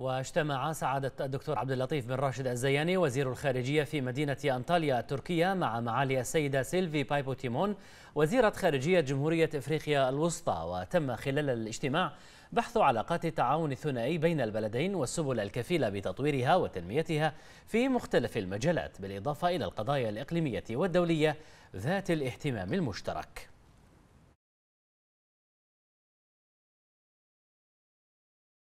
واجتمع سعادة الدكتور عبد اللطيف بن راشد الزياني وزير الخارجية في مدينة أنطاليا التركية مع معالي السيدة سيلفي بايبو تيمون وزيرة خارجية جمهورية إفريقيا الوسطى وتم خلال الاجتماع بحث علاقات التعاون الثنائي بين البلدين والسبل الكفيلة بتطويرها وتنميتها في مختلف المجالات بالإضافة إلى القضايا الإقليمية والدولية ذات الاهتمام المشترك